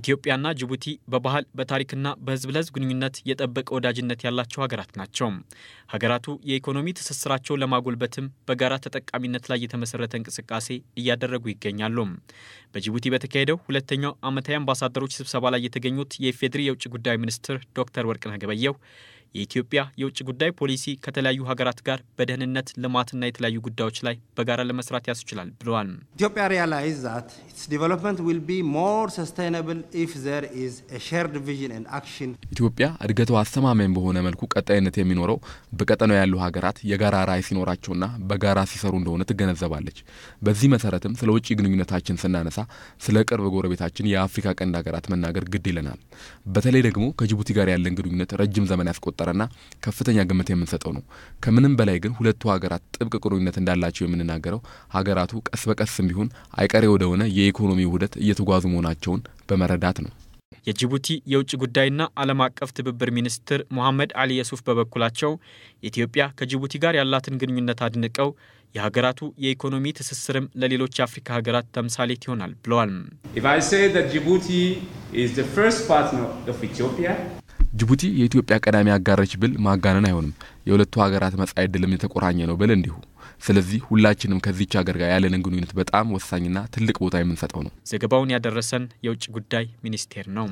ኢትዮጵያና ጅቡቲ በባህል በታሪክና በህዝብ ለሕዝብ ግንኙነት የጠበቀ ወዳጅነት ያላቸው ሀገራት ናቸው። ሀገራቱ የኢኮኖሚ ትስስራቸው ለማጎልበትም በጋራ ተጠቃሚነት ላይ የተመሰረተ እንቅስቃሴ እያደረጉ ይገኛሉ። በጅቡቲ በተካሄደው ሁለተኛው ዓመታዊ አምባሳደሮች ስብሰባ ላይ የተገኙት የኢፌዴሪ የውጭ ጉዳይ ሚኒስትር ዶክተር ወርቅነህ ገበየሁ የኢትዮጵያ የውጭ ጉዳይ ፖሊሲ ከተለያዩ ሀገራት ጋር በደህንነት ልማትና የተለያዩ ጉዳዮች ላይ በጋራ ለመስራት ያስችላል ብለዋል። ኢትዮጵያ ሪያላይዝ ዛት ኢትስ ዲቨሎፕመንት ዊል ቢ ሞር ሰስቴናብል ኢፍ ዘር ኢዝ ሼርድ ቪዥን ኤንድ አክሽን። ኢትዮጵያ እድገቷ አስተማማኝ በሆነ መልኩ ቀጣይነት የሚኖረው በቀጠናው ያሉ ሀገራት የጋራ ራዕይ ሲኖራቸውና በጋራ ሲሰሩ እንደሆነ ትገነዘባለች። በዚህ መሰረትም ስለ ውጭ ግንኙነታችን ስናነሳ ስለ ቅርብ ጎረቤታችን የአፍሪካ ቀንድ ሀገራት መናገር ግድ ይለናል። በተለይ ደግሞ ከጅቡቲ ጋር ያለን ግንኙነት ረጅም ዘመን ያስቆጣል የተፈጠረና ከፍተኛ ግምት የምንሰጠው ነው። ከምንም በላይ ግን ሁለቱ ሀገራት ጥብቅ ቁርኝነት እንዳላቸው የምንናገረው ሀገራቱ ቀስ በቀስም ቢሆን አይቀሬ ወደሆነ የኢኮኖሚ ውህደት እየተጓዙ መሆናቸውን በመረዳት ነው። የጅቡቲ የውጭ ጉዳይና ዓለም አቀፍ ትብብር ሚኒስትር ሞሐመድ አሊ የሱፍ በበኩላቸው ኢትዮጵያ ከጅቡቲ ጋር ያላትን ግንኙነት አድንቀው የሀገራቱ የኢኮኖሚ ትስስርም ለሌሎች የአፍሪካ ሀገራት ተምሳሌት ይሆናል ብለዋል። ጅቡቲ የኢትዮጵያ ቀዳሚ አጋረች ብል ማጋነን አይሆንም። የሁለቱ ሀገራት መጻኢ ዕድልም የተቆራኘ ነው ብል እንዲሁ። ስለዚህ ሁላችንም ከዚች ሀገር ጋር ያለንን ግንኙነት በጣም ወሳኝና ትልቅ ቦታ የምንሰጠው ነው። ዘገባውን ያደረሰን የውጭ ጉዳይ ሚኒስቴር ነው።